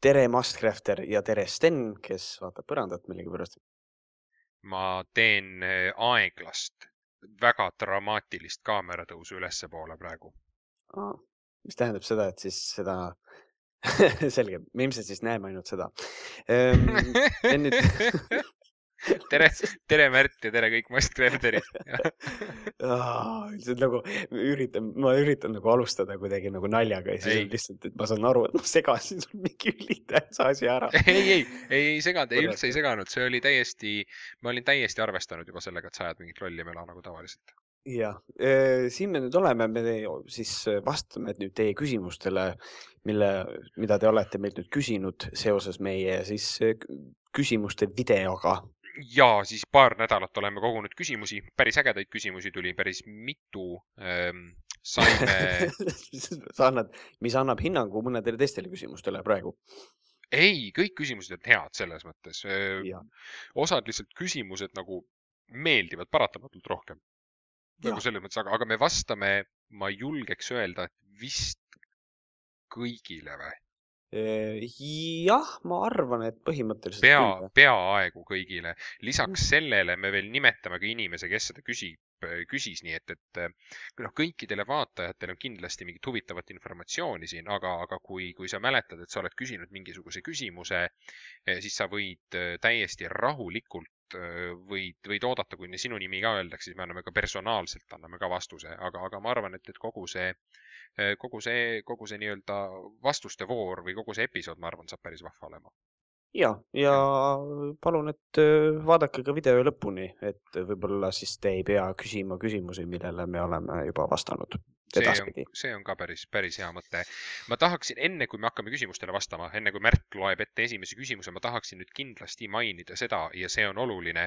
tere, Mastcrafter ja tere, Sten, kes vaatab põrandat millegipärast. ma teen eh, aeglast, väga dramaatilist kaameratõusu ülespoole praegu ah,. mis tähendab seda, et siis seda selge, me ilmselt siis näeme ainult seda. Ehm, nüüd tere, tere Märt ja tere kõik Mastgraderid see on nagu, üritan, ma üritan nagu alustada kuidagi nagu naljaga ja siis lihtsalt, et ma saan aru, et ma segasin sul mingi ülitähtsa asja ära. ei, ei, ei, ei seganud, ei üldse ei seganud, see oli täiesti, ma olin täiesti arvestanud juba sellega, et sa ajad mingit lolli möla nagu tavaliselt jah, eh, siin me nüüd oleme, me siis eh, vastame nüüd teie küsimustele, mille, mida te olete meilt nüüd küsinud seoses meie siis eh, küsimuste videoga ja siis paar nädalat oleme kogunud küsimusi, päris ägedaid küsimusi tuli päris mitu ähm,. saime sa annad, mis annab hinnangu mõnedele teistele küsimustele praegu? ei, kõik küsimused on head selles mõttes. osad lihtsalt küsimused nagu meeldivad paratamatult rohkem. nagu selles mõttes, aga, aga me vastame, ma julgeks öelda, et vist kõigile või? jah, ma arvan, et põhimõtteliselt. pea, peaaegu kõigile. lisaks mhm. sellele me veel nimetame ka inimese, kes seda küsib, äh, küsis, nii et, et äh, noh, kõikidele vaatajatele on kindlasti mingit huvitavat informatsiooni siin, aga, aga kui, kui sa mäletad, et sa oled küsinud mingisuguse küsimuse, eh, siis sa võid äh, täiesti rahulikult võid, võid oodata, kuni sinu nimi ka öeldakse, siis me anname ka personaalselt, anname ka vastuse, aga, aga ma arvan, et, et kogu see äh, Äh, kogu see, kogu see nii-öelda vastuste voor või kogu see episood, ma arvan, saab päris vahva olema. ja, ja palun, et äh, vaadake ka video lõpuni, et võib-olla siis te ei pea küsima küsimusi, millele me oleme juba vastanud. see on, see on ka päris, päris hea mõte. ma tahaksin, enne kui me hakkame küsimustele vastama, enne kui Märt loeb ette esimese küsimuse, ma tahaksin nüüd kindlasti mainida seda ja see on oluline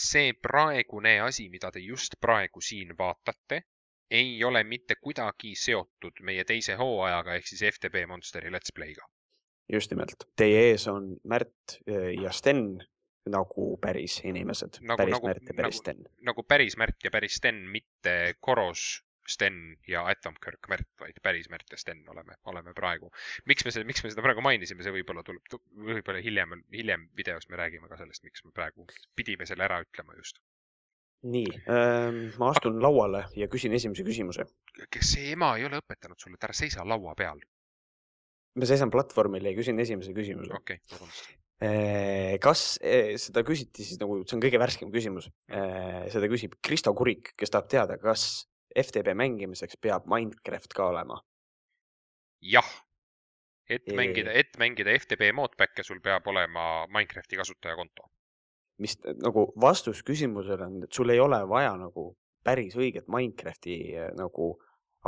see praegune asi, mida te just praegu siin vaatate, ei ole mitte kuidagi seotud meie teise hooajaga ehk siis FTB Monsteri Let's Play'ga. just nimelt, teie ees on Märt eh, ja Sten nagu päris inimesed nagu,, päris nagu, Märt ja päris nagu, Sten. nagu päris Märt ja päris Sten, mitte Koros Sten ja Atomkirk Märt, vaid päris Märt ja Sten oleme, oleme praegu. miks me seda, miks me seda praegu mainisime, see võib-olla tuleb, võib-olla hiljem, hiljem videos me räägime ka sellest, miks me praegu pidime selle ära ütlema just nii ähm,, ma astun Aga... lauale ja küsin esimese küsimuse. kas see ema ei ole õpetanud sulle, et ära seisa laua peal? ma seisan platvormil ja küsin esimese küsimuse. okei okay,, vabandust äh, kas äh, seda küsiti siis nagu, see on kõige värskem küsimus, äh, seda küsib Kristo Kurik, kes tahab teada, kas FTB mängimiseks peab Minecraft ka olema? jah, et mängida, et mängida FTB modback'e, sul peab olema Minecrafti kasutajakonto mis nagu vastus küsimusele on, et sul ei ole vaja nagu päris õiget Minecrafti äh, nagu,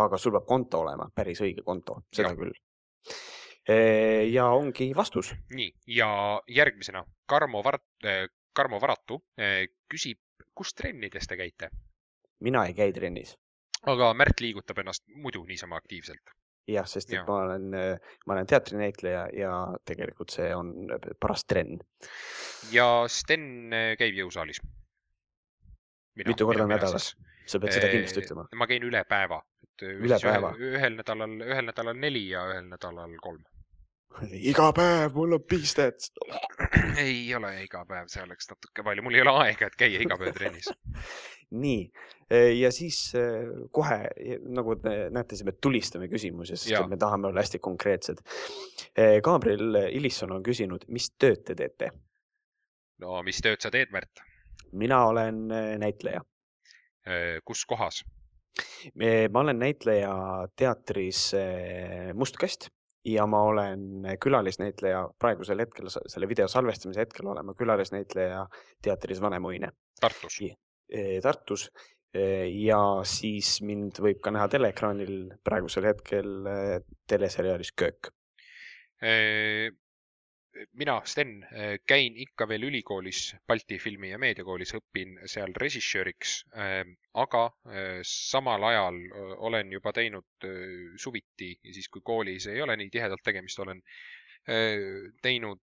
aga sul peab konto olema, päris õige konto, seda ja. küll äh, ja ongi vastus. nii, ja järgmisena Karmo Vart-, äh, Karmo Varatu küsib, kus trennides te käite? mina ei käi trennis. aga Märt liigutab ennast muidu niisama aktiivselt? jah, sest et ja. ma olen, ma olen teatrinäitleja ja tegelikult see on paras trenn. ja Sten äh, käib jõusaalis? mitu korda nädalas? sa pead seda kindlasti äh, ütlema. ma käin üle päeva. Äh, üle päeva? ühel nädalal, ühel nädalal neli ja ühel nädalal kolm iga päev mul on pistet. ei ole iga päev, see oleks natuke palju, mul ei ole aega, et käia iga päev trennis nii, ja siis eh, kohe nagu te näete, siis me tulistame küsimusi, sest ja. me tahame olla hästi konkreetsed. Eh, Gabriel Illisson on küsinud, mis tööd te teete? no mis tööd sa teed, Märt? mina olen eh, näitleja. kus kohas? ma olen näitleja teatris Must Kast ja ma olen eh, külalisnäitleja, praegusel hetkel, selle video salvestamise hetkel olen ma külalisnäitleja teatris Vanemuine. Tartus. Eh, Tartus eh, ja siis mind võib ka näha teleekraanil praegusel hetkel teleseriaalis Köök mina, Sten, äh, käin ikka veel ülikoolis, Balti Filmi- ja Meediakoolis, õpin seal režissööriks, ähm, aga äh, samal ajal olen juba teinud suviti, siis kui koolis ei ole nii tihedalt tegemist, olen teinud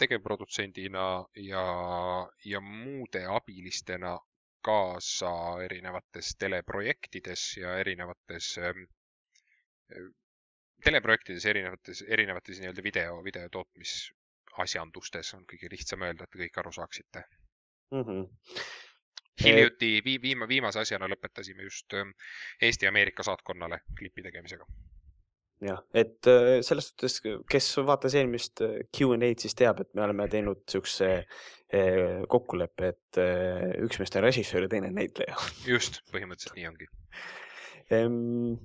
tegevprodutsendina ja, ja muude abilistena kaasa erinevates teleprojektides ja erinevates ähm, teleprojektides erinevates, erinevates nii-öelda video, video tootmisasjandustes on kõige lihtsam öelda, et te kõik aru saaksite mm. -hmm hiljuti vi, viima, viimase asjana lõpetasime just ähm, Eesti-Ameerika saatkonnale klipi tegemisega. jah, et äh, selles suhtes, kes vaatas eelmist äh, Q&A-d, siis teab, et me oleme teinud siukse äh, kokkuleppe, et üks meist on režissöör ja teine näitleja. just, põhimõtteliselt nii ongi ehm,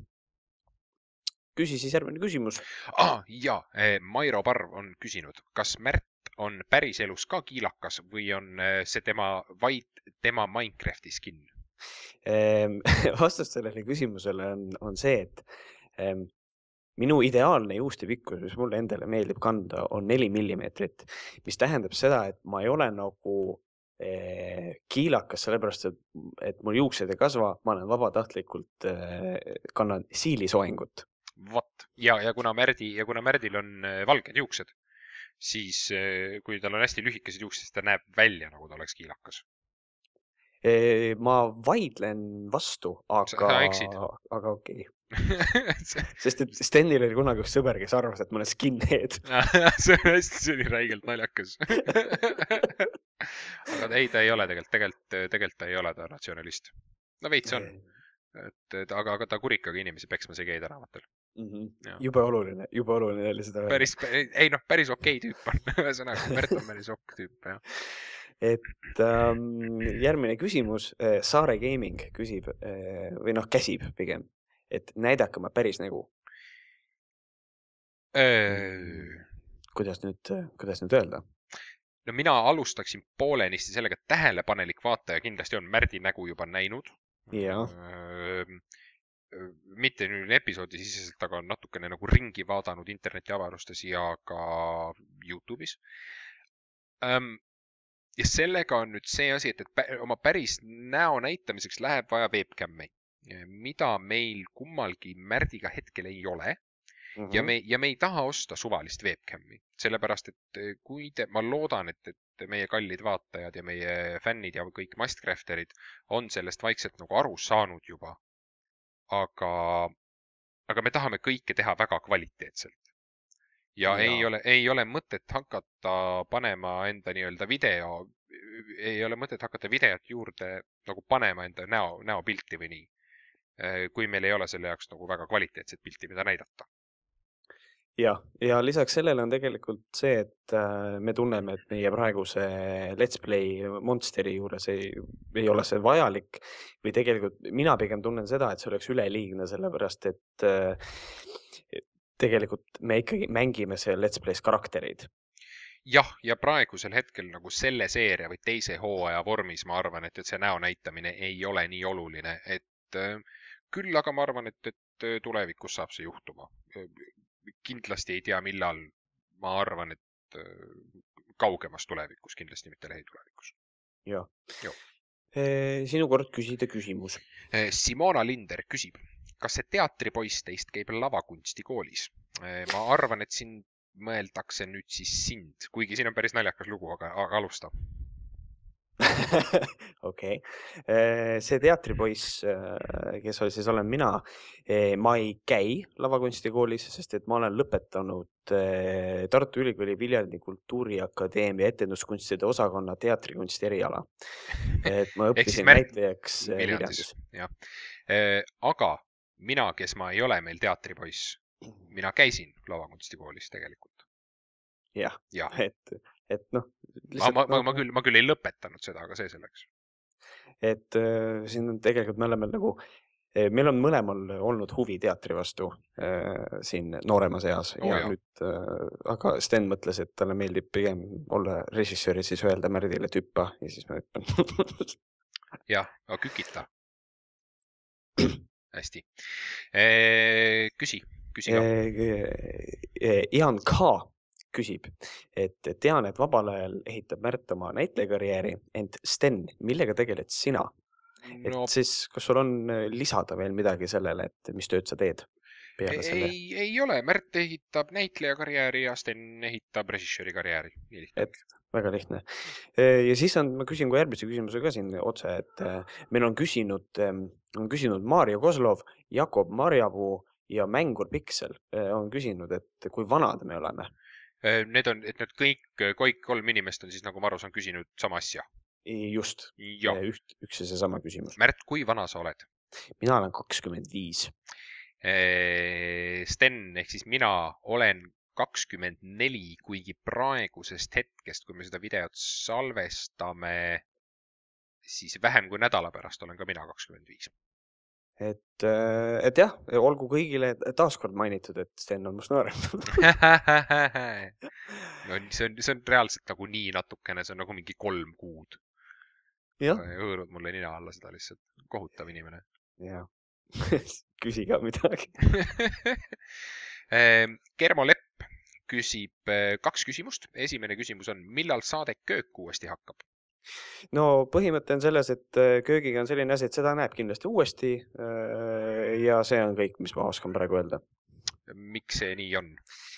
küsi siis järgmine küsimus ah,. ja, eh, Mairo Parv on küsinud, kas Märt on päriselus ka kiilakas või on eh, see tema, vaid tema Minecrafti skin? Ehm, vastus sellele küsimusele on, on see, et ehm, minu ideaalne juustepikkus, mis mulle endale meeldib kanda, on neli millimeetrit, mis tähendab seda, et ma ei ole nagu eh, kiilakas, sellepärast et, et mul juuksed ei kasva, ma olen vabatahtlikult, kannan siilisoengut vot, ja, ja kuna Märdi, ja kuna Märdil on äh, valged juuksed, siis äh, kui tal on hästi lühikesed juuksed, siis ta näeb välja, nagu ta oleks kiilakas. ma vaidlen vastu, aga, aga okei okay. sest et Stenil oli kunagi üks sõber, kes arvas, et ma olen skinhead see on hästi, see oli räigelt naljakas aga ei, ta ei ole tegelikult, tegelikult, tegelikult ta ei ole, ta on natsionalist. no veits on. et aga, aga ta kurikaga inimesi peksma segi ei tänavatel mm. -hmm. jube oluline, jube oluline oli seda. päris, päris, ei noh, päris okei okay tüüp on ühesõnaga Märt on päris okk tüüp, jah. et ähm, järgmine küsimus, eh, Saare Gaming küsib eh, või noh, käsib pigem, et näidake oma päris nägu öö.... kuidas nüüd, eh, kuidas nüüd öelda? no mina alustaksin poolenisti sellega, et tähelepanelik vaataja kindlasti on Märdi nägu juba näinud. jah Äh, mitte nüüd episoodi siseselt, aga natukene nagu ringi vaadanud internetiavarustes ja ka Youtube'is. ja sellega on nüüd see asi, et, et oma päris näo näitamiseks läheb vaja webcam'i, mida meil kummalgi märdiga hetkel ei ole Mm -hmm. ja mhm. me, ja me ei taha osta suvalist webcam'i, sellepärast et äh, kui te, ma loodan, et, et meie kallid vaatajad ja meie fännid ja kõik Mastcrafterid on sellest vaikselt nagu aru saanud juba, aga, aga me tahame kõike teha väga kvaliteetselt. ja no. ei ole, ei ole mõtet hakata panema enda nii-öelda video, ei ole mõtet hakata videot juurde nagu panema enda näo, näopilti või nii. kui meil ei ole selle jaoks nagu väga kvaliteetset pilti, mida näidata jah, ja lisaks sellele on tegelikult see, et äh, me tunneme, et meie praeguse Let's Play Monsteri juures ei, ei ole see vajalik või tegelikult mina pigem tunnen seda, et see oleks üleliigne, sellepärast et äh, tegelikult me ikkagi mängime seal Let's Play's karaktereid jah, ja praegusel hetkel nagu selle seeria või teise hooaja vormis ma arvan, et, et see näo näitamine ei ole nii oluline, et äh, küll aga ma arvan, et, et tulevikus saab see juhtuma kindlasti ei tea, millal. ma arvan, et äh, kaugemas tulevikus, kindlasti mitte lähitulevikus. jah ja.. Äh, sinu kord küsida küsimus. Äh, Simona Linder küsib, kas see teatripoiss teist käib lavakunstikoolis? ma arvan, et siin mõeldakse nüüd siis sind, kuigi siin on päris naljakas lugu, aga, aga alusta okei, äh, see teatripoiss, äh, kes oli, siis olen mina, äh, ma ei käi lavakunstikoolis, sest et ma olen lõpetanud Tartu Ülikooli Viljardi Kultuuriakadeemia etenduskunstide osakonna teatrikunsti eriala. et ma õppisin näitlejaks Viljandis. jah, aga mina, kes ma ei ole meil teatripoiss, mina käisin lavakunstikoolis tegelikult jah ja. ja., et, et noh. ma, ma, ma, noh ma küll, ma küll ei lõpetanud seda, aga see selleks. et äh, siin on tegelikult me oleme nagu eh, meil on mõlemal olnud huvi teatri vastu äh, siin nooremas eas oh, ja jah. nüüd äh,, aga Sten mõtles, et talle meeldib pigem olla režissöör ja siis öelda Märdile, et hüppa ja siis ma hüppan jah, aga kükita. hästi. Eh, küsi, küsi ka. Jaan eh, K küsib, et tean, et vabal ajal ehitab Märt oma näitlejakarjääri, ent Sten, millega tegeled sina? et no. siis, kas sul on äh, lisada veel midagi sellele, et mis tööd sa teed? ei, ei ole, Märt ehitab näitlejakarjääri ja Sten ehitab režissööri karjääri. et väga lihtne. Mm. Äh, ja siis on, ma küsin kohe järgmise küsimuse ka siin otse, et äh, meil on küsinud, ähm, on küsinud Maarja Kozlov, Jakob Marjapuu ja Mängur Piksel on küsinud, et kui vanad me oleme Äh, need on, et nad kõik, äh, kõik kolm inimest on siis, nagu ma aru saan, küsinud sama asja. just, äh, üht, üks ja seesama küsimus. Märt, kui vana sa oled? mina olen kakskümmend viis. Sten ehk siis mina olen kakskümmend neli, kuigi praegusest hetkest, kui me seda videot salvestame, siis vähem kui nädala pärast olen ka mina kakskümmend viis et, äh, et jah, olgu kõigile taaskord mainitud, et Sten on must noorem no see on, see on reaalselt nagu nii natukene, see on nagu mingi kolm kuud. hõõrud mulle nina alla seda lihtsalt, kohutav inimene. jah küsi ka midagi ehm, Germo Lepp küsib äh, kaks küsimust. esimene küsimus on, millal saade köök uuesti hakkab? no põhimõte on selles, et äh, köögiga on selline asi, et seda näeb kindlasti uuesti. Äh, ja see on kõik, mis ma oskan praegu öelda. miks see nii on?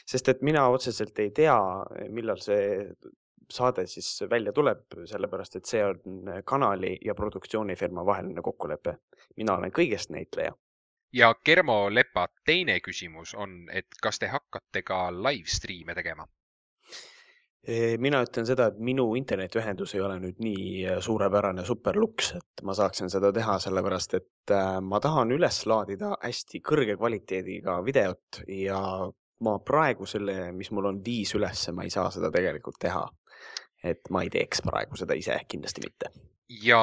sest et mina otseselt ei tea, millal see saade siis välja tuleb, sellepärast et see on kanali ja produktsioonifirma vaheline kokkulepe. mina olen kõigest näitleja ja Germo Lepa teine küsimus on, et kas te hakkate ka live stream'e tegema? Eh, mina ütlen seda, et minu internetiühendus ei ole nüüd nii äh, suurepärane superluks, et ma saaksin seda teha, sellepärast et äh, ma tahan üles laadida hästi kõrge kvaliteediga videot ja ma praegu selle, mis mul on viis üles, ma ei saa seda tegelikult teha. et ma ei teeks praegu seda ise kindlasti mitte. ja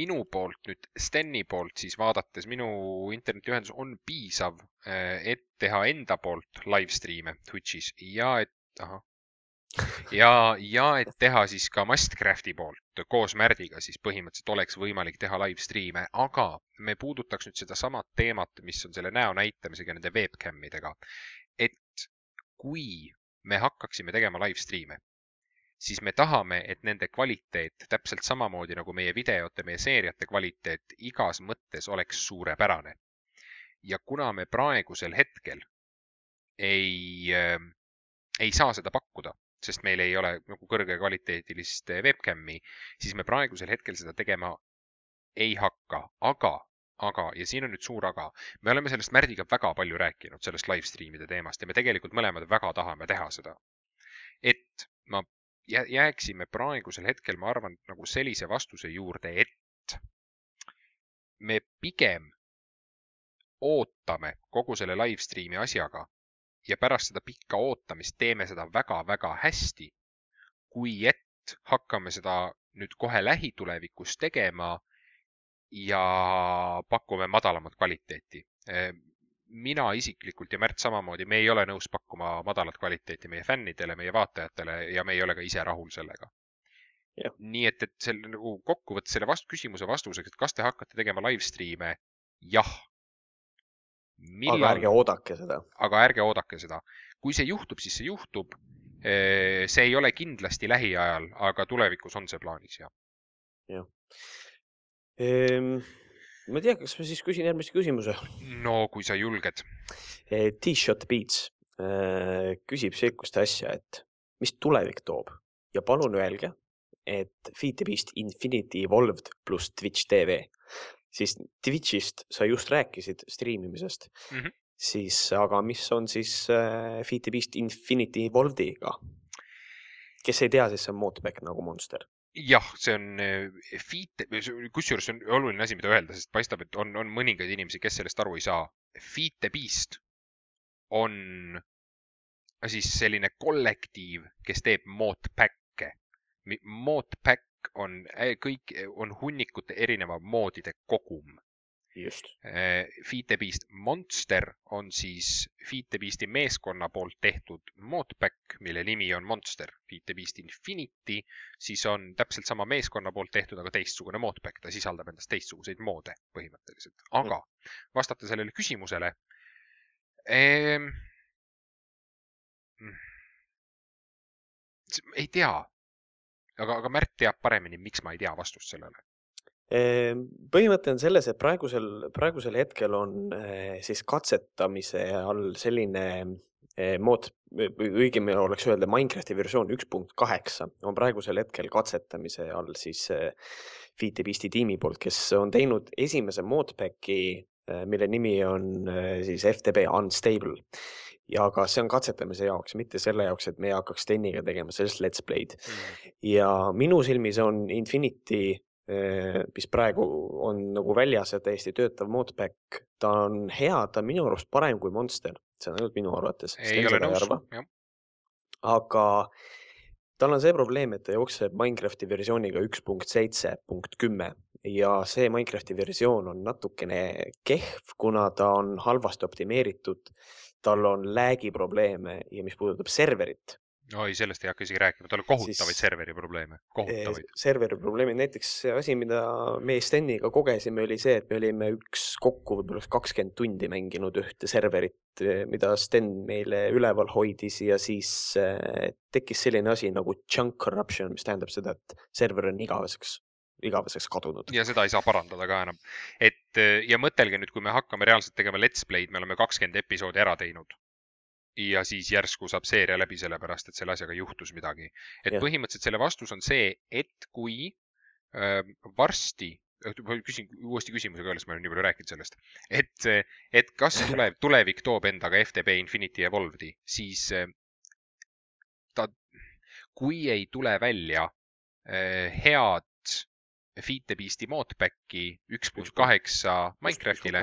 minu poolt nüüd, Steni poolt siis vaadates, minu internetiühendus on piisav, äh, et teha enda poolt live stream'e Twitch'is ja et, ahah ja, ja et teha siis ka Mastcrafti poolt koos Märdiga, siis põhimõtteliselt oleks võimalik teha live stream'e, aga me puudutaks nüüd sedasama teemat, mis on selle näo näitamisega, nende webcam idega. et kui me hakkaksime tegema live stream'e, siis me tahame, et nende kvaliteet täpselt samamoodi nagu meie videote, meie seeriate kvaliteet igas mõttes oleks suurepärane. ja kuna me praegusel hetkel ei äh, ei saa seda pakkuda, sest meil ei ole nagu kõrgekvaliteedilist eh, webcam'i, siis me praegusel hetkel seda tegema ei hakka, aga aga, ja siin on nüüd suur aga, me oleme sellest Märdiga väga palju rääkinud, sellest live stream'ide teemast ja me tegelikult mõlemad väga tahame teha seda. et ma jääksime praegusel hetkel, ma arvan, nagu sellise vastuse juurde, et me pigem ootame kogu selle live stream'i asjaga, ja pärast seda pikka ootamist teeme seda väga-väga hästi, kui et hakkame seda nüüd kohe lähitulevikus tegema ja pakume madalamat kvaliteeti. Ehm, mina isiklikult ja Märt samamoodi, me ei ole nõus pakkuma madalat kvaliteeti meie fännidele, meie vaatajatele ja me ei ole ka ise rahul sellega Ja. nii et, et selle nagu kokkuvõttes selle vast-, küsimuse vastuseks, et kas te hakkate tegema live stream'e? jah, millal.... aga ärge oodake seda. aga ärge oodake seda. kui see juhtub, siis see juhtub. see ei ole kindlasti lähiajal, aga tulevikus on see plaanis ja. jah ehm,. ma ei tea, kas ma siis küsin järgmise küsimuse? no kui sa julged ehm,. T-Shot Beats ehm, küsib sihukest asja, et mis tulevik toob ja palun öelge, et Feed the Beast Infinity Evolved pluss Twitch TV siis Twitch'ist sa just rääkisid striimimisest mm, -hmm. siis aga mis on siis äh, Fifty Beast Infinity Evolved'iga? kes ei tea, siis see on moodpack nagu Monster jah, see on äh, Fite, kusjuures see on oluline asi, mida öelda, sest paistab, et on, on mõningaid inimesi, kes sellest aru ei saa. Fite Beast on äh, siis selline kollektiiv, kes teeb moodpäkke. moodpäkk on äh, kõik, äh, on hunnikute erineva moodide kogum. just. Äh, Feed the Beast Monster on siis Feed the Beasti meeskonna poolt tehtud moodback, mille nimi on Monster. Feed the Beast Infinity, siis on täpselt sama meeskonna poolt tehtud, aga teistsugune moodback, ta sisaldab endas teistsuguseid moode põhimõtteliselt. aga vastata sellele küsimusele ehm, mm. ei tea, aga, aga Märt teab paremini, miks ma ei tea vastust sellele ehm, põhimõte on selles, et praegusel, praegusel hetkel on eh, siis katsetamise all selline eh, mood, õigemini oleks öelda Minecrafti versioon üks punkt kaheksa on praegusel hetkel katsetamise all siis eh, Fiti Pisti tiimi poolt, kes on teinud esimese modpacki, mille nimi on siis FTP Unstable ja aga see on katsetamise jaoks, mitte selle jaoks, et me hakkaks Steniga tegema sellest let's play'd mm.. ja minu silmis on Infinity, eh, mis praegu on nagu väljas ja täiesti töötav moodback, ta on hea, ta on minu arust parem kui Monster, see on ainult minu arvates. ei ole nõus, aga tal on see probleem, et ta jookseb Minecrafti versiooniga üks punkt seitse punkt kümme ja see Minecrafti versioon on natukene kehv, kuna ta on halvasti optimeeritud tal on lag'i probleeme ja mis puudutab serverit. oi, sellest ei hakka isegi rääkima, tal on kohutavaid siis, serveri probleeme, kohutavaid. serveri probleemid, näiteks asi, mida meie Steniga kogesime, oli see, et me olime üks kokku võib-olla kakskümmend tundi mänginud ühte serverit, eh, mida Sten meile üleval hoidis ja siis eh, tekkis selline asi nagu junk corruption, mis tähendab seda, et server on igaveseks igaveseks kadunud. ja seda ei saa parandada ka enam. et eh, ja mõtelge nüüd, kui me hakkame reaalselt tegema Let's Play'd, me oleme kakskümmend episoodi ära teinud. ja siis järsku saab seeria läbi, sellepärast et selle asjaga juhtus midagi. et ja. põhimõtteliselt selle vastus on see, et kui ähm, äh, varsti küsin uuesti küsimusega öeldes, ma olen nii palju rääkinud sellest, et, eh, et kas tulev, tulevik toob endaga FTB Infinity Evolved'i, siis eh, ta, kui ei tule välja head Feed the Beast'i modpacki üks pluss kaheksa Minecraftile,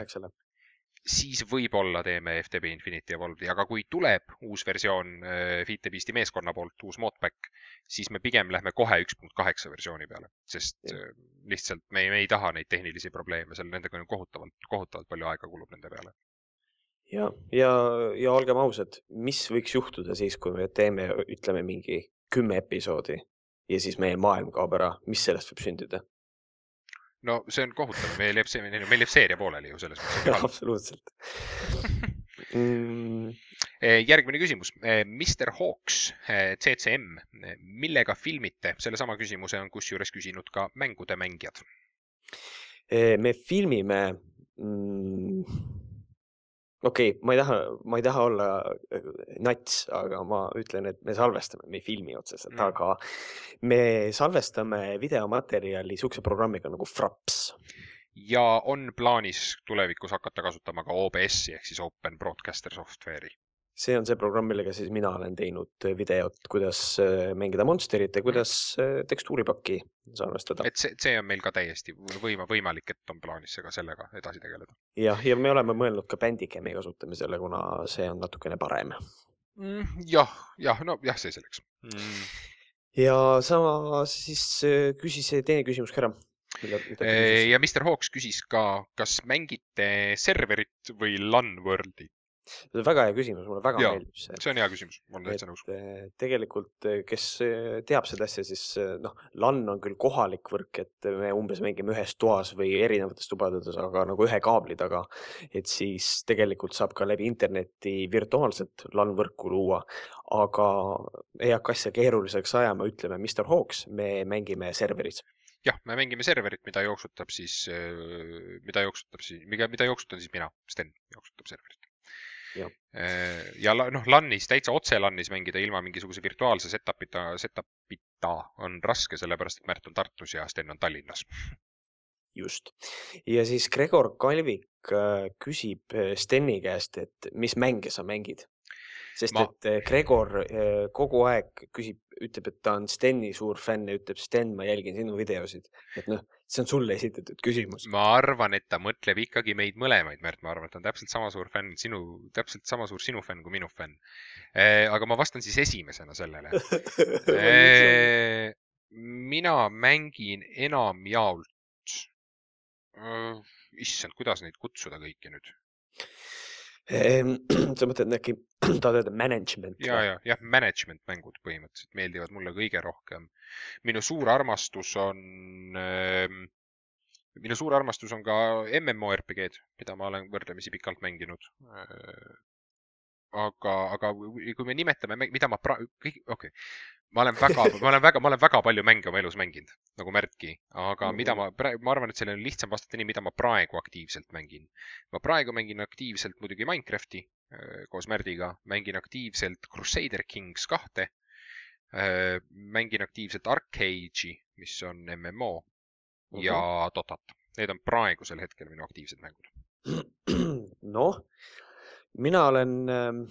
siis võib-olla teeme FTB Infinity Evolved'i, aga kui tuleb uus versioon äh, Feed the Beast'i meeskonna poolt, uus modpack, siis me pigem lähme kohe üks punkt kaheksa versiooni peale, sest ja. Äh, lihtsalt me ei, me ei taha neid tehnilisi probleeme seal, nendega on kohutavalt, kohutavalt palju aega kulub nende peale ja, ja, ja olgem ausad, mis võiks juhtuda siis, kui me teeme, ütleme mingi kümme episoodi ja siis meie maailm kaob ära, mis sellest võib sündida? no see on kohutav, meil jääb see, meil jääb seeria pooleli ju selles mõttes. absoluutselt mm.. Eh, järgmine küsimus. Eh, Mr Hawks, eh, CCM, millega filmite? sellesama küsimuse on kusjuures küsinud ka mängude mängijad. me filmime mm, okei okay,, ma ei taha, ma ei taha olla äh, nats, aga ma ütlen, et me salvestame, me ei filmi otseselt mm., aga me salvestame videomaterjali niisuguse programmiga nagu Fraps. ja on plaanis tulevikus hakata kasutama ka OBS-i ehk siis Open Broadcaster Software'i see on see programm, millega siis mina olen teinud videot, kuidas äh, mängida Monsterit ja mm. kuidas äh, tekstuuripakki salvestada. et see, see on meil ka täiesti võima-, võimalik, et on plaanis ka sellega edasi tegeleda. jah, ja me oleme mõelnud ka Bandicami kasutamisele, kuna see on natukene parem mm,. jah, jah, no jah, see selleks mm.. ja sama siis äh, küsis teine küsimus ka ära ja Mr Hawks küsis ka, kas mängite serverit või LAN World'i? see on väga hea küsimus, mulle väga ja, meeldib see. see on hea küsimus, ma olen täitsa nõus. Eh, tegelikult, eh, kes eh, teab seda asja, siis noh, LAN on küll kohalik võrk, et me umbes mängime ühes toas või erinevates tubades, aga nagu ühe kaabli taga. et siis tegelikult saab ka läbi interneti virtuaalset LAN võrku luua, aga ei hakka asja keeruliseks ajama, ütleme, Mr Hawks, me mängime serveris jah, me mängime serverit, mida jooksutab siis, mida jooksutab siis, mida, mida jooksutan siis mina, Sten jooksutab serverit Äh, ja noh, LAN-is, täitsa otse LAN-is mängida ilma mingisuguse virtuaalse setup'ita, setup'ita on raske, sellepärast et Märt on Tartus ja Sten on Tallinnas. just. ja siis Gregor Kalvik äh, küsib äh, Steni käest, et mis mänge sa mängid sest ma... et eh, Gregor eh, kogu aeg küsib, ütleb, et ta on Steni suur fänn ja ütleb, Sten, ma jälgin sinu videosid. et noh, see on sulle esitatud küsimus. ma arvan, et ta mõtleb ikkagi meid mõlemaid, Märt, ma arvan, et ta on täpselt sama suur fänn sinu, täpselt sama suur sinu fänn kui minu fänn. Eh, aga ma vastan siis esimesena sellele mina mängin enamjaolt, issand, kuidas neid kutsuda kõiki nüüd? sa mõtled äkki, tahad öelda management? ja, ja, jah, management mängud põhimõtteliselt meeldivad mulle kõige rohkem. minu suur armastus on äh, minu suur armastus on ka MMORPG-d, mida ma olen võrdlemisi pikalt mänginud. Äh, aga, aga kui me nimetame, mida ma pra-, kõik, okei okay.. ma olen väga, ma olen väga, ma olen väga palju mänge oma elus mänginud, nagu Märtki, aga mm -hmm. mida ma praegu, ma arvan, et sellele on lihtsam vastata nii, mida ma praegu aktiivselt mängin. ma praegu mängin aktiivselt muidugi Minecrafti äh, koos Märdiga, mängin aktiivselt Crusader Kings kahte, äh, mängin aktiivselt Arcage'i, mis on MMO mm -hmm. ja mm-hmm. Dotat. Need on praegusel hetkel minu aktiivsed mängud. noh, mina olen, ähm,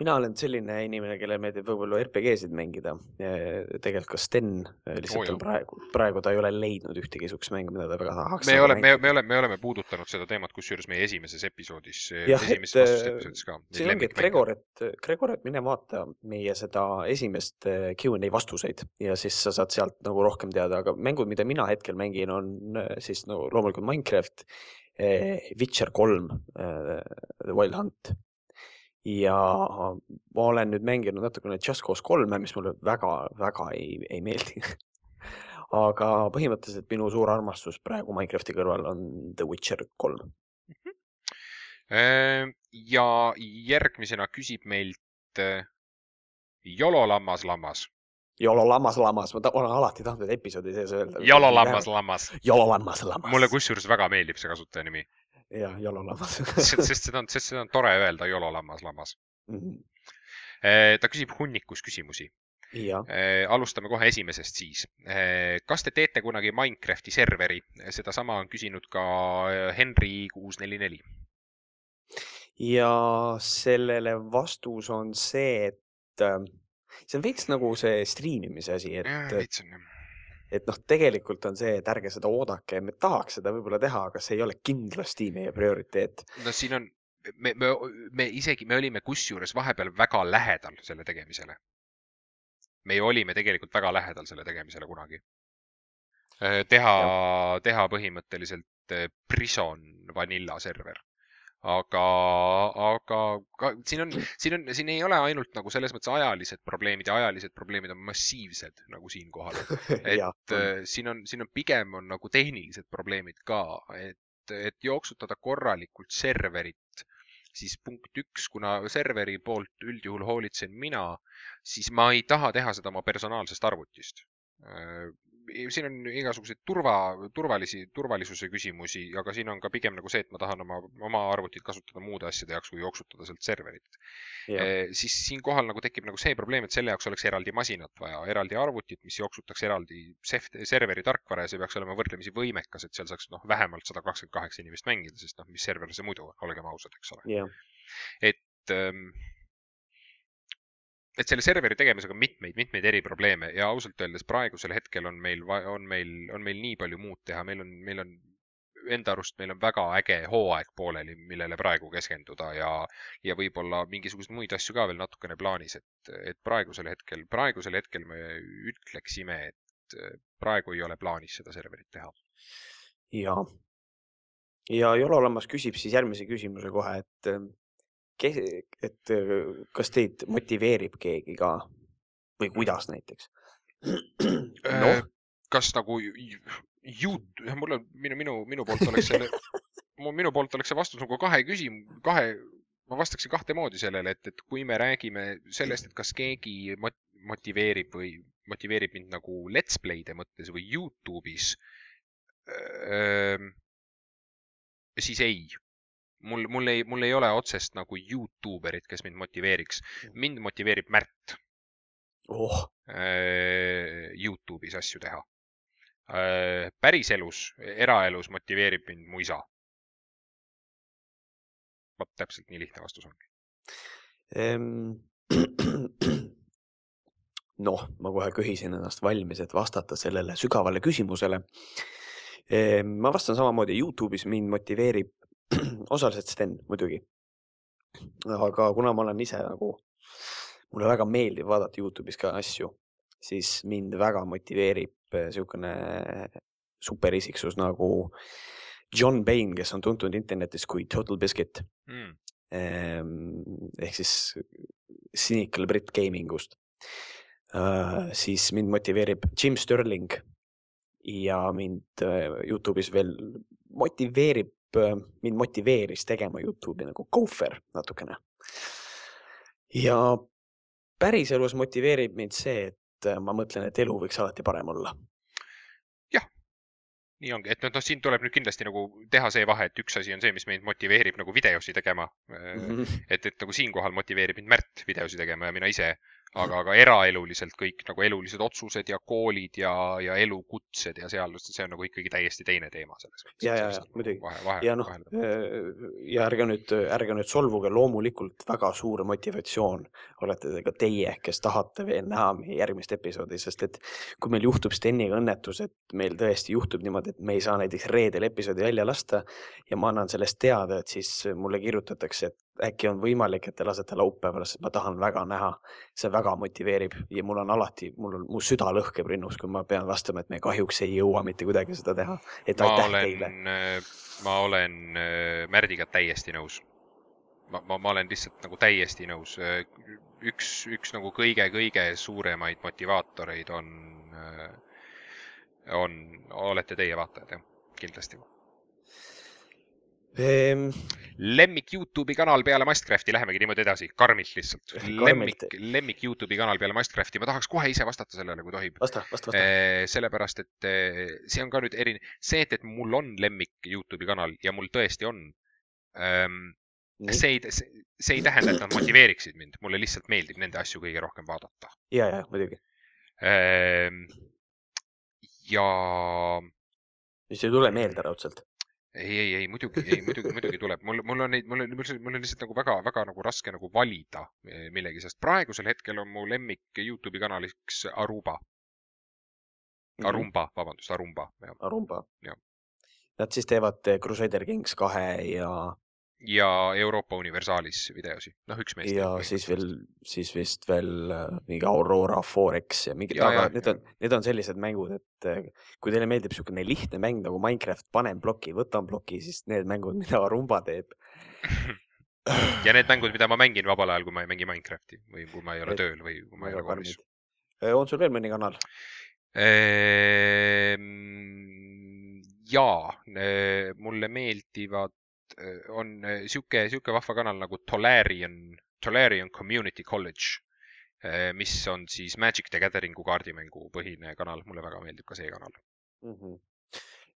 mina olen selline inimene, kellele meeldib võib-olla RPG-sid mängida. tegelikult ka Sten äh, lihtsalt oh, on praegu, praegu ta ei ole leidnud ühtegi niisugust mängu, mida ta väga tahaks. me oleme, me, me oleme, me oleme puudutanud seda teemat, kusjuures meie esimeses episoodis. E, jah, et see ongi, et Gregor, et Gregor, et mine vaata meie seda esimest e, Q&A vastuseid ja siis sa saad sealt nagu rohkem teada, aga mängud, mida mina hetkel mängin, on e, siis no nagu loomulikult Minecraft Eh, Witcher kolm, eh, The Wild Hunt. ja ma olen nüüd mänginud natukene Just Cause kolme, mis mulle väga-väga ei, ei meeldi aga põhimõtteliselt minu suur armastus praegu Minecrafti kõrval on The Witcher kolm. Mhm. Ehm, ja järgmisena küsib meilt eh, Jolo Lammas Lammas Jolo lammas lamas, ma ta, olen alati tahtnud episoodi sees öelda. Jolo lammas lamas. Jolo lammas lamas. mulle kusjuures väga meeldib see kasutajanimi. jah, Jolo lammas sest, sest seda on, sest seda on tore öelda, Jolo lammas lamas mm. -hmm. ta küsib hunnikus küsimusi. Eh, alustame kohe esimesest siis. Eh, kas te teete kunagi Minecrafti serveri? sedasama on küsinud ka Henry kuus neli neli. ja sellele vastus on see, et ähm, see on veits nagu see striimimise asi, et. veits on jah et noh, tegelikult on see, et ärge seda oodake, me tahaks seda võib-olla teha, aga see ei ole kindlasti meie prioriteet. no siin on, me, me, me isegi, me olime kusjuures vahepeal väga lähedal selle tegemisele. me ju olime tegelikult väga lähedal selle tegemisele kunagi. Äh, teha, teha põhimõtteliselt äh, Prison Vanilla server aga, aga ka, siin on, siin on, siin ei ole ainult nagu selles mõttes ajalised probleemid ja ajalised probleemid on massiivsed nagu siinkohal. et ja, äh, siin on, siin on pigem on nagu tehnilised probleemid ka, et, et jooksutada korralikult serverit siis punkt üks, kuna serveri poolt üldjuhul hoolitsen mina, siis ma ei taha teha seda oma personaalsest arvutist äh, siin on igasuguseid turva, turvalisi, turvalisuse küsimusi, aga siin on ka pigem nagu see, et ma tahan oma, oma arvutit kasutada muude asjade jaoks, kui jooksutada sealt serverit. E, siis siinkohal nagu tekib nagu see probleem, et selle jaoks oleks eraldi masinat vaja, eraldi arvutit, mis jooksutaks eraldi serveri tarkvara ja see peaks olema võrdlemisi võimekas, et seal saaks noh, vähemalt sada kakskümmend kaheksa inimest mängida, sest noh, mis server see muidu on, olgem ausad, eks ole. et ähm, et selle serveri tegemisega on mitmeid-mitmeid eriprobleeme ja ausalt öeldes praegusel hetkel on meil, on meil, on meil nii palju muud teha, meil on, meil on enda arust, meil on väga äge hooaeg pooleli, millele praegu keskenduda ja, ja võib-olla mingisuguseid muid asju ka veel natukene plaanis, et, et praegusel hetkel, praegusel hetkel me ütleksime, et praegu ei ole plaanis seda serverit teha. ja, ja Jolo Lammas küsib siis järgmise küsimuse kohe, et kes, et kas teid motiveerib keegi ka või kuidas näiteks äh, no.? kas nagu Youtube, mul on, minu, minu, minu poolt oleks selle, minu poolt oleks see vastus nagu kahe küsim-, kahe, ma vastaksin kahte moodi sellele, et, et kui me räägime sellest, et kas keegi mot-, motiveerib või motiveerib mind nagu let's play'de mõttes või Youtube'is äh,, siis ei mul, mul ei, mul ei ole otsest nagu Youtube erit, kes mind motiveeriks. mind motiveerib Märt oh.. Äh, Youtube'is asju teha. Äh, päriselus, eraelus motiveerib mind mu isa. vot täpselt nii lihtne vastus ongi ehm noh, ma kohe köhisin ennast valmis, et vastata sellele sügavale küsimusele. Ehm, ma vastan samamoodi, Youtube'is mind motiveerib osaliselt Sten muidugi. aga kuna ma olen ise nagu, mulle väga meeldib vaadata Youtube'is ka asju, siis mind väga motiveerib niisugune äh, superisiksus nagu John Bain, kes on tuntud internetis kui Total Biscuit mm.. Ehm, ehk siis Cynical Brit Gamingust. Äh, siis mind motiveerib Jim Sterling ja mind äh, Youtube'is veel motiveerib Äh, mind motiveeris tegema Youtube'i nagu Gopher natukene. ja päriselus motiveerib mind see, et äh, ma mõtlen, et elu võiks alati parem olla. jah, nii ongi, et noh, siin tuleb nüüd kindlasti nagu teha see vahe, et üks asi on see, mis meid motiveerib nagu videosi tegema mm. -hmm. et, et nagu siinkohal motiveerib mind Märt videosi tegema ja mina ise äh, aga ka eraeluliselt kõik nagu elulised otsused ja koolid ja, ja elukutsed ja seal, see on nagu ikkagi täiesti teine teema selles mõttes. ja, ja, ja nagu muidugi. ja noh, eh, ja ärge nüüd, ärge nüüd solvuge, loomulikult väga suur motivatsioon olete te ka teie, kes tahate veel näha meie järgmist episoodi, sest et kui meil juhtub Steniga õnnetus, et meil tõesti juhtub niimoodi, et me ei saa näiteks reedel episoodi välja lasta ja ma annan sellest teada, et siis mulle kirjutatakse, et äkki on võimalik, et te lasete laupäeval, sest ma tahan väga näha. see väga motiveerib ja mul on alati, mul on, mu süda lõhkeb rinnus, kui ma pean vastama, et me kahjuks ei jõua mitte kuidagi seda teha. et aitäh teile. Äh, ma olen äh, Märdiga täiesti nõus. ma, ma, ma olen lihtsalt nagu täiesti nõus. Äh, üks, üks nagu kõige-kõige suuremaid motivaatoreid on, on, olete teie vaatajad jah, kindlasti ehm... lemmik Youtube'i kanal peale Minecrafti, lähemegi niimoodi edasi, karmilt lihtsalt. lemmik, lemmik Youtube'i kanal peale Minecrafti, ma tahaks kohe ise vastata sellele, kui tohib. vasta, vasta, vasta. sellepärast, et see on ka nüüd erine-, see, et, et mul on lemmik Youtube'i kanal ja mul tõesti on. see ei, see ei tähenda, et nad motiveeriksid mind, mulle lihtsalt meeldib nende asju kõige rohkem vaadata. ja, ja muidugi. ja. see ei tule meelde raudselt ei, ei, ei muidugi, ei muidugi, muidugi tuleb, mul, mul on neid, mul on, mul on lihtsalt nagu väga-väga nagu raske nagu valida eh, millegi, sest praegusel hetkel on mu lemmik Youtube'i kanaliks Aruba. Mhm. Arumba mm, -hmm. vabandust, Arumba. Arumba. Nad siis teevad eh, Crusader Kings kahe ja ja Euroopa Universaalis videosi, noh üks mees. ja siis veel, siis vist veel äh, mingi Aurora Forex ja mingi, aga ja, need on, need on sellised mängud, et äh, kui teile meeldib niisugune lihtne mäng nagu Minecraft, panen ploki, võtan ploki, siis need mängud, mida Rumba teeb ja need mängud, mida ma mängin vabal ajal, kui ma ei mängi Minecrafti või kui ma ei ole need, tööl või kui ma ei ole koolis. Äh, on sul veel mõni kanal? Ehm, jaa, mulle meeldivad Äh, on äh, sihuke, sihuke vahva kanal nagu Tolarian, Tolarian Community College, äh, mis on siis Magic the Gathering'u kaardimängu põhine kanal, mulle väga meeldib ka see kanal mm. -hmm.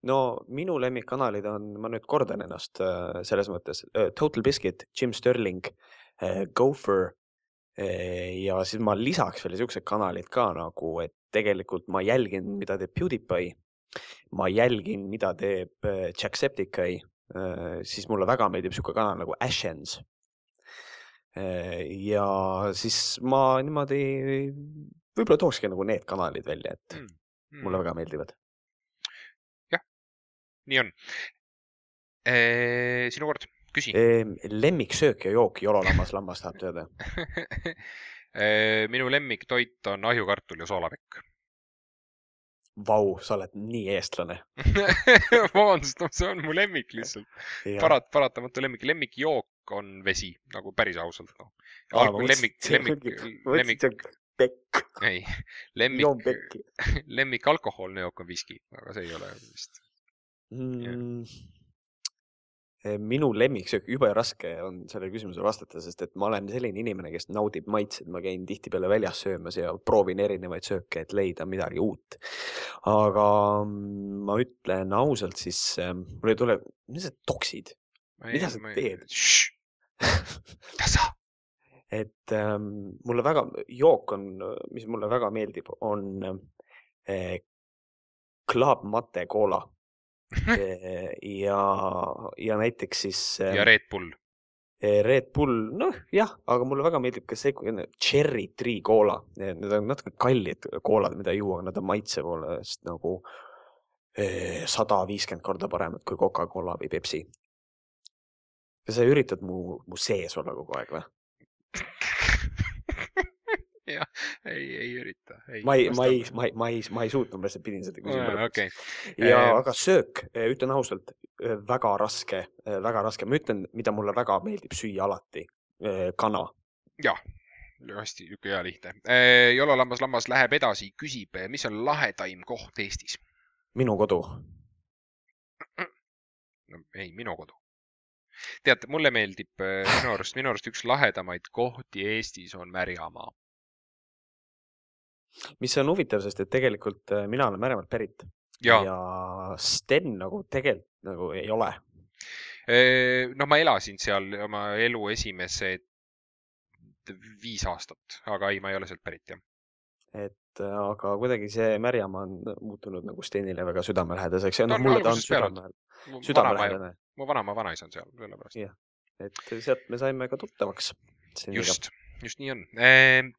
no minu lemmikkanalid on, ma nüüd kordan ennast selles mõttes, Total Biscuit, Jim Sterling, Gopher ja siis ma lisaks veel siuksed kanalid ka nagu, et tegelikult ma jälgin, mida teeb PewDiePie ma jälgin, mida teeb Jacksepticeye Äh, siis mulle väga meeldib sihuke kanal nagu Ashens. Äh, ja siis ma niimoodi võib-olla tookski nagu need kanalid välja, et mm. Mm. mulle väga meeldivad. jah, nii on. Äh, sinu kord, küsi. lemmiksöök ja jook, jololammas lammas tahab teada minu lemmiktoit on ahjukartul ja soolapekk vau, sa oled nii eestlane vabandust, noh, see on mu lemmik lihtsalt. Parat-, paratamatu lemmik, lemmikjook on vesi, nagu päris ausalt, noh. algul lemmik, lemmik, lemmik. pekk. ei, lemmik, lemmik alkohoolne jook on viski, aga see ei ole vist mm,. Eh, minu lemmiksöök, jube raske on sellele küsimusele vastata, sest et ma olen selline inimene, kes naudib maitseid, ma käin tihtipeale väljas söömas ja proovin erinevaid sööke, et leida midagi uut. aga mm, ma ütlen ausalt, siis ähm, mul ei tule, mis sa toksid, mida sa teed? tasa et ähm, mulle väga, jook on, mis mulle väga meeldib, on äh, Club Mate Cola Äh. Äh, ja, ja näiteks siis. Äh, ja Red Bull. Red Bull, noh jah, aga mulle väga meeldib ka see, kui on Cherry Tree koola, need on natuke kallid koolad, mida juua, nad on maitse poolest nagu sada viiskümmend korda paremad kui Coca-Cola või Pepsi. kas sa üritad mu, mu sees olla kogu aeg või? jah, ei, ei ürita. ma ei, ma ei, ma ei, ma ei, ma ei suutnud, ma lihtsalt pidin seda küsima. Okay. ja eee... aga söök, eh, ütlen ausalt, eh, väga raske, eh, väga raske, ma ütlen, mida mulle väga meeldib süüa alati, kana. jah hästi niisugune hea lihtne. Jololambas lammas läheb edasi, küsib, mis on lahedaim koht Eestis? minu kodu. no ei, minu kodu tead, mulle meeldib minu arust, minu arust üks lahedamaid kohti Eestis on Märjamaa mis on huvitav, sest et tegelikult äh, mina olen Meremaalt pärit ja, ja Sten nagu tegelikult nagu ei ole. Äh, no ma elasin seal oma elu esimesed viis aastat, aga ei, ma ei ole sealt pärit jah. et äh, aga kuidagi see Märjamaa on muutunud nagu Stenile väga südamelähedaseks ja noh, mulle ta on südamelähedane. südamelähedane. mu vanaema vanaisa on seal, sellepärast. jah, et sealt me saime ka tuttavaks. just, just nii on.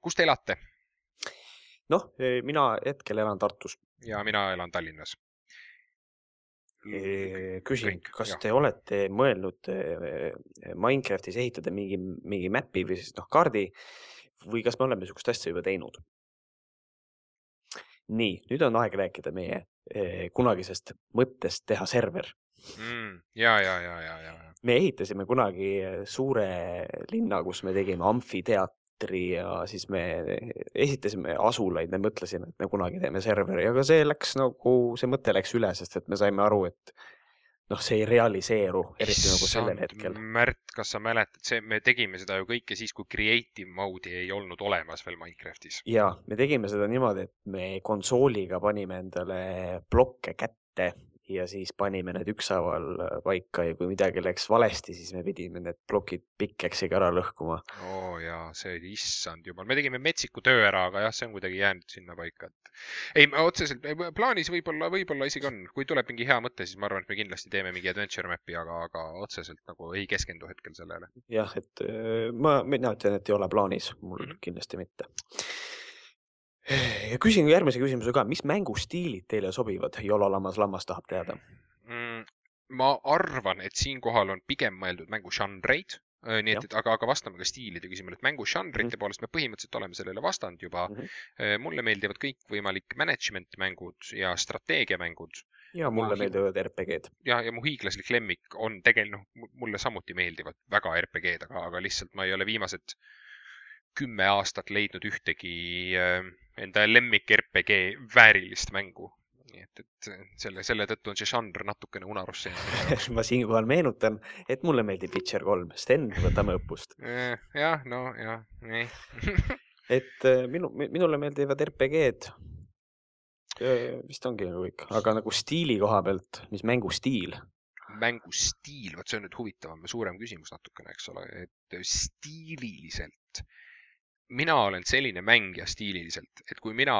kus te elate? noh, eh, mina hetkel elan Tartus. ja mina elan Tallinnas. Eh, küsin, kas jah. te olete mõelnud eh, Minecraftis ehitada mingi, mingi map'i või siis noh, kaardi või kas me oleme niisugust asja juba teinud? nii, nüüd on aeg rääkida meie kunagisest mõttest teha server mm,. ja, ja, ja, ja, ja. me ehitasime kunagi suure linna, kus me tegime amfiteatri elektri ja siis me esitasime asulaid, me mõtlesime, et me kunagi teeme serveri, aga see läks nagu, see mõte läks üle, sest et me saime aru, et noh, see ei realiseeru, eriti nagu Issand, nagu sellel hetkel. Märt, kas sa mäletad, see, me tegime seda ju kõike siis, kui creative mode'i ei olnud olemas veel Minecraftis. ja, me tegime seda niimoodi, et me konsooliga panime endale plokke kätte ja siis panime need ükshaaval äh, paika ja kui midagi läks valesti, siis me pidime need plokid pikkekesega ära lõhkuma. oo oh, jaa, see oli issand jumal, me tegime metsiku töö ära, aga jah, see on kuidagi jäänud sinnapaika, et ei, otseselt plaanis võib-olla, võib-olla isegi on, kui tuleb mingi hea mõte, siis ma arvan, et me kindlasti teeme mingi adventure map'i, aga, aga otseselt nagu ei keskendu hetkel sellele. jah, et äh, ma, mina ütlen, et ei ole plaanis, mul mm -hmm. kindlasti mitte ja küsin järgmise küsimuse ka, mis mängustiilid teile sobivad, Jolo Lammas Lammas tahab teada mm,? ma arvan, et siinkohal on pigem mõeldud mängužanreid, nii et, et aga, aga vastame ka stiilide küsimule, et mängužanrite mm -hmm. poolest me põhimõtteliselt oleme sellele vastanud juba mm. -hmm. mulle meeldivad kõikvõimalik management mängud ja strateegiamängud ja mulle mu meeldivad RPG-d. ja, ja mu hiiglaslik lemmik on tegelikult, noh, mulle samuti meeldivad väga RPG-d, aga, aga lihtsalt ma ei ole viimased kümme aastat leidnud ühtegi äh, enda lemmik RPG väärilist mängu. nii et, et äh, selle, selle tõttu on see žanr natukene unarusse jäänud ma siinkohal meenutan, et mulle meeldib Witcher kolm. Sten, võtame õppust. Äh, jah, no jah, nii et minu, minule meeldivad RPG-d. vist ongi nagu kõik, aga nagu stiili koha pealt, mis mängustiil mängustiil, vot see on nüüd huvitavam ja suurem küsimus natukene, eks ole, et stiililiselt mina olen selline mängija stiililiselt, et kui mina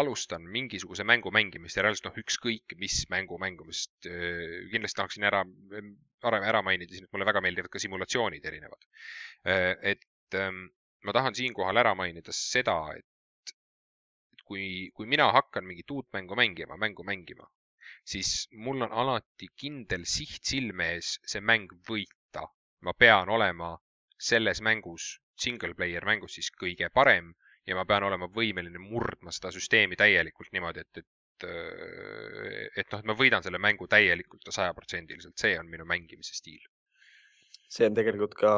alustan mingisuguse mängu mängimist, järelikult noh, ükskõik mis mängu mängimist, kindlasti tahaksin ära, varem ära mainida siin, et mulle väga meeldivad ka simulatsioonid erinevad. et ähm, ma tahan siinkohal ära mainida seda, et, et kui, kui mina hakkan mingit uut mängu mängima, mängu mängima, siis mul on alati kindel siht silme ees see mäng võita. ma pean olema selles mängus single player mängus siis kõige parem ja ma pean olema võimeline murdma seda süsteemi täielikult niimoodi, et, et, äh, et noh, et ma võidan selle mängu täielikult ja sajaprotsendiliselt, see on minu mängimise stiil. see on tegelikult ka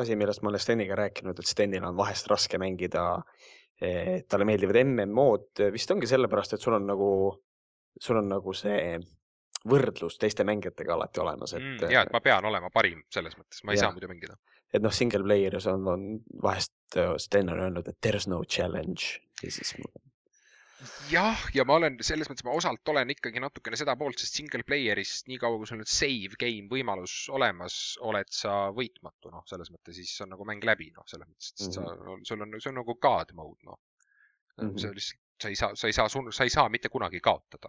asi, millest ma olen Steniga rääkinud, et Stenil on vahest raske mängida. Eh, talle meeldivad MMO-d vist ongi sellepärast, et sul on nagu, sul on nagu see võrdlus teiste mängijatega alati olemas, et mm,. ja, et ma pean olema parim selles mõttes, ma ei ja. saa muidu mängida et noh, single player'is on, on vahest Sten on öelnud, et there is no challenge ja siis ma... jah, ja ma olen selles mõttes, ma osalt olen ikkagi natukene seda poolt, sest single player'is niikaua, kui sul nüüd save game võimalus olemas, oled sa võitmatu, noh, selles mõttes siis on nagu mäng läbi, noh, selles mõttes, et mm -hmm. sa, mhm. sul on, see on nagu god mode, noh mm -hmm.. sa lihtsalt, sa ei saa, sa ei saa, sa ei saa mitte kunagi kaotada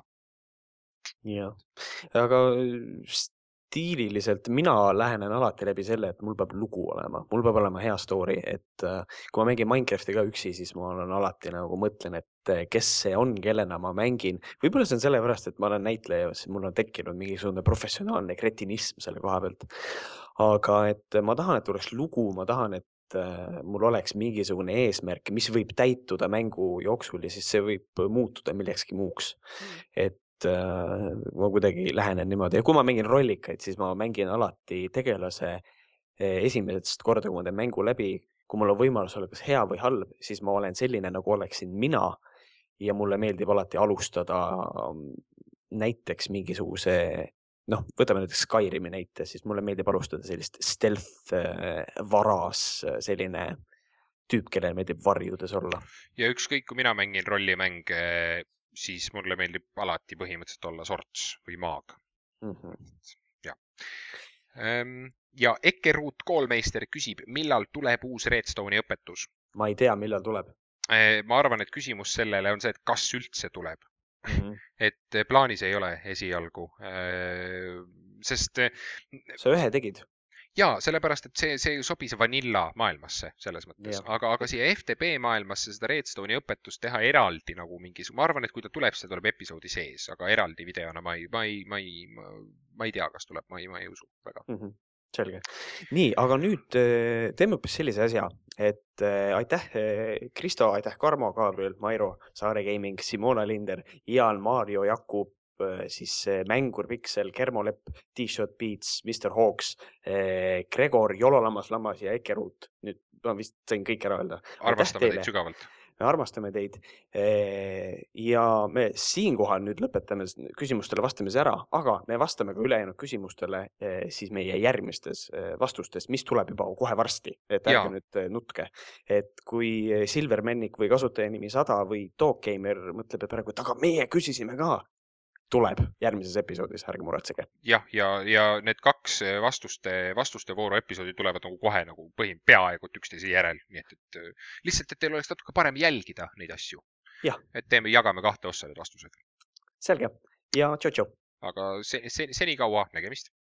jah, aga äh, stiililiselt mina lähenen alati läbi selle, et mul peab lugu olema, mul peab olema hea story, et äh, kui ma mängin Minecrafti ka üksi, siis ma olen alati nagu mõtlen, et äh, kes see on, kellena ma mängin. võib-olla see on sellepärast, et ma olen näitleja, siis mul on tekkinud mingisugune professionaalne kretinism selle koha pealt. aga et ma tahan, et oleks lugu, ma tahan, et äh, mul oleks mingisugune eesmärk, mis võib täituda mängu jooksul ja siis see võib muutuda millekski muuks. Mm. et et äh, ma kuidagi lähenen niimoodi ja kui ma mängin rollikaid, siis ma mängin alati tegelase äh, esimesest korda, kui ma teen mängu läbi, kui mul on võimalus olla kas hea või halb, siis ma olen selline, nagu oleksin mina. ja mulle meeldib alati alustada mm, näiteks mingisuguse noh, võtame näiteks Skyrimi näite, siis mulle meeldib alustada sellist stealth äh, varas äh, selline tüüp, kellel meeldib varjudes olla. ja ükskõik, kui mina mängin rollimänge, siis mulle meeldib alati põhimõtteliselt olla sorts või maag mm. -hmm. jah. Ehm, ja Eke Ruut Koolmeister küsib, millal tuleb uus Redstone'i õpetus? ma ei tea, millal tuleb. Äh, ma arvan, et küsimus sellele on see, et kas üldse tuleb mm. -hmm. et äh, plaanis ei ole esialgu, äh, sest. sa ühe tegid jaa, sellepärast, et see, see ju sobis vanilla maailmasse selles mõttes, aga, aga siia FTP maailmasse seda Redstone'i õpetust teha eraldi nagu mingis, ma arvan, et kui ta tuleb, see tuleb episoodi sees, aga eraldi videona ma ei, ma ei, ma ei, ma ei tea, kas tuleb, ma ei, ma ei usu väga mm. -hmm selge, nii, aga nüüd äh, teeme hoopis sellise asja, et äh, aitäh, äh, Kristo, aitäh, Karmo, Gabriel, Mairo, Saare Gaming, Simona Linder, Jaan, Maarjo, Jakub, Äh, siis Mängur Piksel, Kermo Lepp, T-Shirt Beats, Mr Hawks, äh, Gregor, Jolo Lammas Lammas ja Eke Ruut. nüüd ma vist sain kõik ära öelda. armastame teid sügavalt me armastame teid. Äh, ja me siinkohal nüüd lõpetame küsimustele vastamise ära, aga me vastame ka ülejäänud küsimustele siis meie järgmistes vastustes, mis tuleb juba kohe varsti, et ärge nüüd nutke. et kui Silver Männik või kasutajanimi sada või Doggeimer mõtleb praegu, et aga meie küsisime ka, tuleb järgmises episoodis, ärge muretsege. jah, ja, ja, ja need kaks eh, vastuste, vastuste vooru episoodi tulevad nagu kohe nagu põhi, peaaegu üksteise järel, nii et, et eh, lihtsalt, et teil oleks natuke parem jälgida neid asju. et teeme, jagame kahte ossa need vastused. selge ja tšau-tšau. aga see, see, senikaua nägemist